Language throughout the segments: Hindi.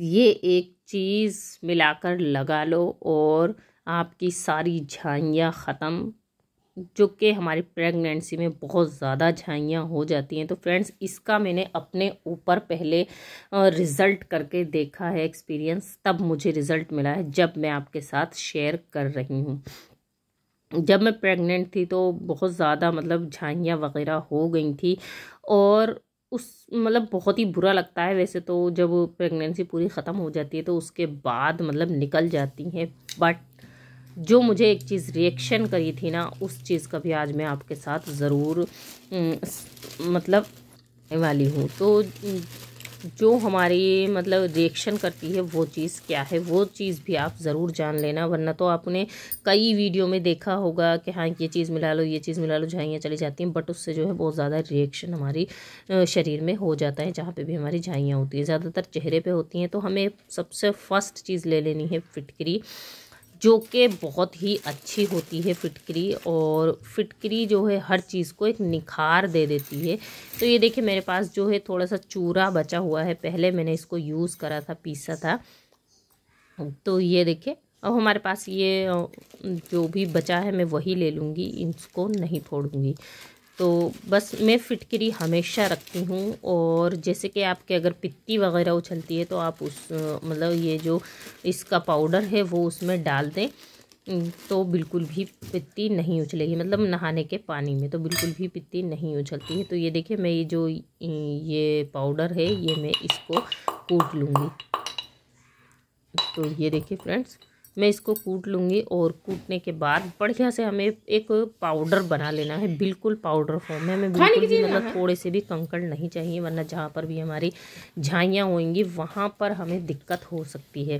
ये एक चीज़ मिलाकर लगा लो और आपकी सारी झाइयाँ ख़त्म जो कि हमारी प्रेगनेंसी में बहुत ज़्यादा झाइयाँ हो जाती हैं तो फ्रेंड्स इसका मैंने अपने ऊपर पहले रिज़ल्ट करके देखा है एक्सपीरियंस तब मुझे रिज़ल्ट मिला है जब मैं आपके साथ शेयर कर रही हूँ जब मैं प्रेग्नेंट थी तो बहुत ज़्यादा मतलब झाइयाँ वगैरह हो गई थी और उस मतलब बहुत ही बुरा लगता है वैसे तो जब प्रेगनेंसी पूरी ख़त्म हो जाती है तो उसके बाद मतलब निकल जाती है बट जो मुझे एक चीज़ रिएक्शन करी थी ना उस चीज़ का भी आज मैं आपके साथ ज़रूर मतलब वाली हूँ तो जो हमारी मतलब रिएक्शन करती है वो चीज़ क्या है वो चीज़ भी आप ज़रूर जान लेना वरना तो आपने कई वीडियो में देखा होगा कि हाँ ये चीज़ मिला लो ये चीज़ मिला लो झाइयाँ चली जाती हैं बट उससे जो है बहुत ज़्यादा रिएक्शन हमारी शरीर में हो जाता है जहाँ पे भी हमारी झाइयाँ होती हैं ज़्यादातर चेहरे पर होती हैं तो हमें सबसे फ़र्स्ट चीज़ ले लेनी है फिटकरी जो कि बहुत ही अच्छी होती है फिटकरी और फिटकरी जो है हर चीज़ को एक निखार दे देती है तो ये देखिए मेरे पास जो है थोड़ा सा चूरा बचा हुआ है पहले मैंने इसको यूज़ करा था पीसा था तो ये देखिए अब हमारे पास ये जो भी बचा है मैं वही ले लूँगी इसको नहीं फोड़ूँगी तो बस मैं फिटकरी हमेशा रखती हूँ और जैसे कि आपके अगर पित्ती वगैरह उछलती है तो आप उस मतलब ये जो इसका पाउडर है वो उसमें डाल दें तो बिल्कुल भी पित्ती नहीं उछलेगी मतलब नहाने के पानी में तो बिल्कुल भी पित्ती नहीं उछलती है तो ये देखिए मैं ये जो ये पाउडर है ये मैं इसको कूट लूँगी तो ये देखिए फ्रेंड्स मैं इसको कूट लूँगी और कूटने के बाद बढ़िया से हमें एक पाउडर बना लेना है बिल्कुल पाउडर फॉर्म में हमें बिल्कुल भी मतलब थोड़े से भी कंकड़ नहीं चाहिए वरना जहाँ पर भी हमारी झाइयाँ होंगी वहाँ पर हमें दिक्कत हो सकती है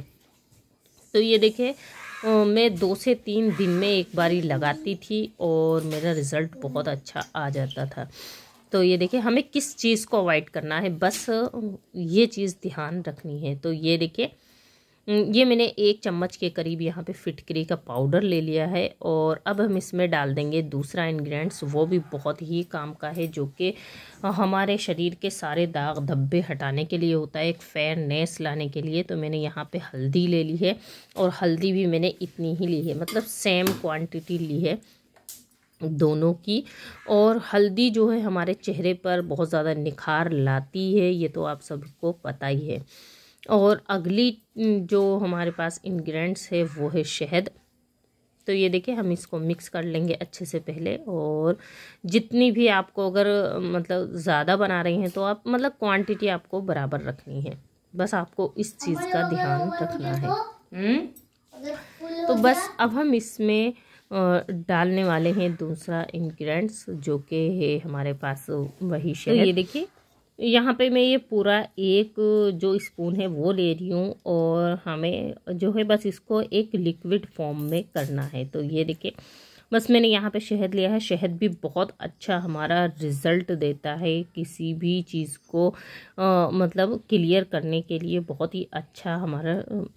तो ये देखें मैं दो से तीन दिन में एक बारी लगाती थी और मेरा रिज़ल्ट बहुत अच्छा आ जाता था तो ये देखें हमें किस चीज़ को अवॉइड करना है बस ये चीज़ ध्यान रखनी है तो ये देखें हम्म, ये मैंने एक चम्मच के करीब यहाँ पे फिटकरी का पाउडर ले लिया है और अब हम इसमें डाल देंगे दूसरा इन्ग्रीडियंट्स वो भी बहुत ही काम का है जो कि हमारे शरीर के सारे दाग धब्बे हटाने के लिए होता है एक फेयरनेस लाने के लिए तो मैंने यहाँ पे हल्दी ले ली है और हल्दी भी मैंने इतनी ही ली है मतलब सेम क्वान्टिटी ली है दोनों की और हल्दी जो है हमारे चेहरे पर बहुत ज़्यादा निखार लाती है ये तो आप सबको पता ही है और अगली जो हमारे पास इंग्रेडिएंट्स है वो है शहद तो ये देखिए हम इसको मिक्स कर लेंगे अच्छे से पहले और जितनी भी आपको अगर मतलब ज़्यादा बना रही हैं तो आप मतलब क्वांटिटी आपको बराबर रखनी है बस आपको इस चीज़ का ध्यान रखना है हम्म? तो बस अब हम इसमें डालने वाले हैं दूसरा इंग्रेडिएंट्स जो कि है हमारे पास वही शहद तो ये देखिए यहाँ पे मैं ये पूरा एक जो स्पून है वो ले रही हूँ और हमें जो है बस इसको एक लिक्विड फॉर्म में करना है तो ये देखिए बस मैंने यहाँ पे शहद लिया है शहद भी बहुत अच्छा हमारा रिज़ल्ट देता है किसी भी चीज़ को आ, मतलब क्लियर करने के लिए बहुत ही अच्छा हमारा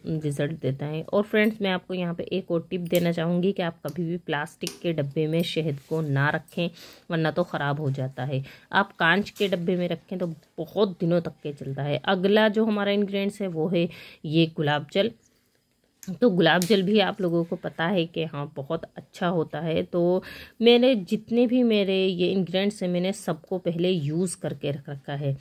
रिज़ल्ट देता है और फ्रेंड्स मैं आपको यहाँ पे एक और टिप देना चाहूँगी कि आप कभी भी प्लास्टिक के डब्बे में शहद को ना रखें वरना तो ख़राब हो जाता है आप कांच के डब्बे में रखें तो बहुत दिनों तक के चलता है अगला जो हमारा इन्ग्रीडियंट्स है वो है ये गुलाब जल तो गुलाब जल भी आप लोगों को पता है कि हाँ बहुत अच्छा होता है तो मैंने जितने भी मेरे ये इन्ग्रेडिएंट्स हैं मैंने सबको पहले यूज़ करके रख रखा है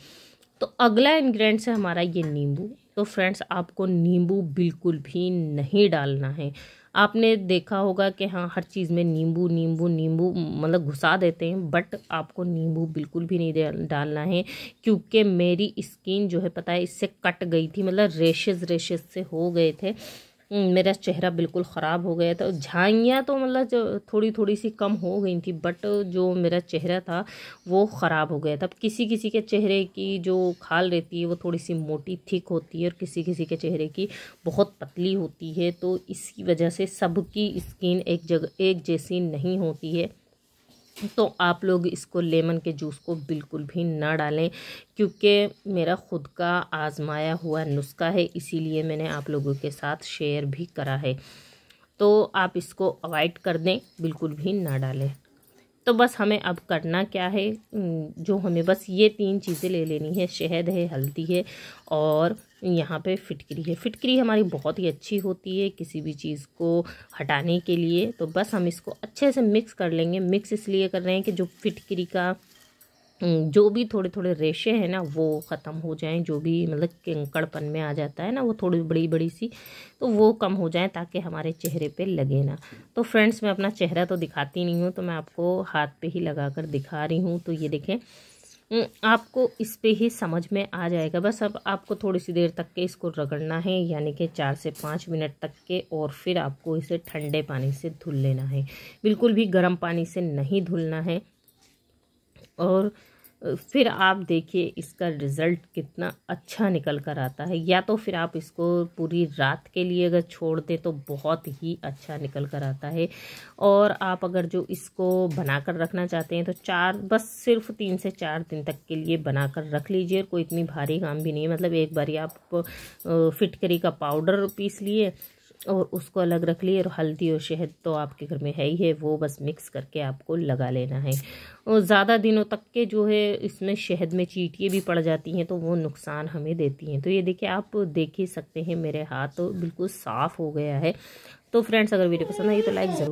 तो अगला इन्ग्रेडिएंट्स है हमारा ये नींबू तो फ्रेंड्स आपको नींबू बिल्कुल भी नहीं डालना है आपने देखा होगा कि हाँ हर चीज़ में नींबू नींबू नींबू मतलब घुसा देते हैं बट आपको नींबू बिल्कुल भी नहीं डालना है क्योंकि मेरी स्किन जो है पता है इससे कट गई थी मतलब रेशेज रेशेज से हो गए थे हम्म, मेरा चेहरा बिल्कुल ख़राब हो गया था झाइयाँ तो मतलब जो थोड़ी थोड़ी सी कम हो गई थी बट जो मेरा चेहरा था वो ख़राब हो गया था किसी किसी के चेहरे की जो खाल रहती है वो थोड़ी सी मोटी थिक होती है और किसी किसी के चेहरे की बहुत पतली होती है तो इसकी वजह से सबकी स्किन एक जगह एक जैसी नहीं होती है तो आप लोग इसको लेमन के जूस को बिल्कुल भी ना डालें क्योंकि मेरा ख़ुद का आजमाया हुआ नुस्खा है इसीलिए मैंने आप लोगों के साथ शेयर भी करा है तो आप इसको अवॉइड कर दें बिल्कुल भी ना डालें तो बस हमें अब करना क्या है जो हमें बस ये तीन चीज़ें ले लेनी है शहद है हल्दी है और यहाँ पे फिटकरी है फिटकरी हमारी बहुत ही अच्छी होती है किसी भी चीज़ को हटाने के लिए तो बस हम इसको अच्छे से मिक्स कर लेंगे मिक्स इसलिए कर रहे हैं कि जो फिटकरी का हम्म, जो भी थोड़े थोड़े रेशे हैं ना वो ख़त्म हो जाएं जो भी मतलब कंकड़पन में आ जाता है ना वो थोड़ी बड़ी बड़ी सी तो वो कम हो जाएं ताकि हमारे चेहरे पे लगे ना तो फ्रेंड्स मैं अपना चेहरा तो दिखाती नहीं हूँ तो मैं आपको हाथ पे ही लगा कर दिखा रही हूँ तो ये देखें हम्म, आपको इस पर ही समझ में आ जाएगा बस अब आपको थोड़ी सी देर तक के इसको रगड़ना है यानी कि चार से पाँच मिनट तक के और फिर आपको इसे ठंडे पानी से धुल लेना है बिल्कुल भी गर्म पानी से नहीं धुलना है और फिर आप देखिए इसका रिज़ल्ट कितना अच्छा निकल कर आता है या तो फिर आप इसको पूरी रात के लिए अगर छोड़ दें तो बहुत ही अच्छा निकल कर आता है और आप अगर जो इसको बना कर रखना चाहते हैं तो चार बस सिर्फ तीन से चार दिन तक के लिए बना कर रख लीजिए कोई इतनी भारी काम भी नहीं है मतलब एक बारी आप फिटकरी का पाउडर पीस लिए और उसको अलग रख लिए और हल्दी और शहद तो आपके घर में है ही है वो बस मिक्स करके आपको लगा लेना है और ज़्यादा दिनों तक के जो है इसमें शहद में चीटियाँ भी पड़ जाती हैं तो वो नुकसान हमें देती हैं तो ये देखिए आप देख ही सकते हैं मेरे हाथ तो बिल्कुल साफ़ हो गया है तो फ्रेंड्स अगर वीडियो पसंद आई तो लाइक ज़रूर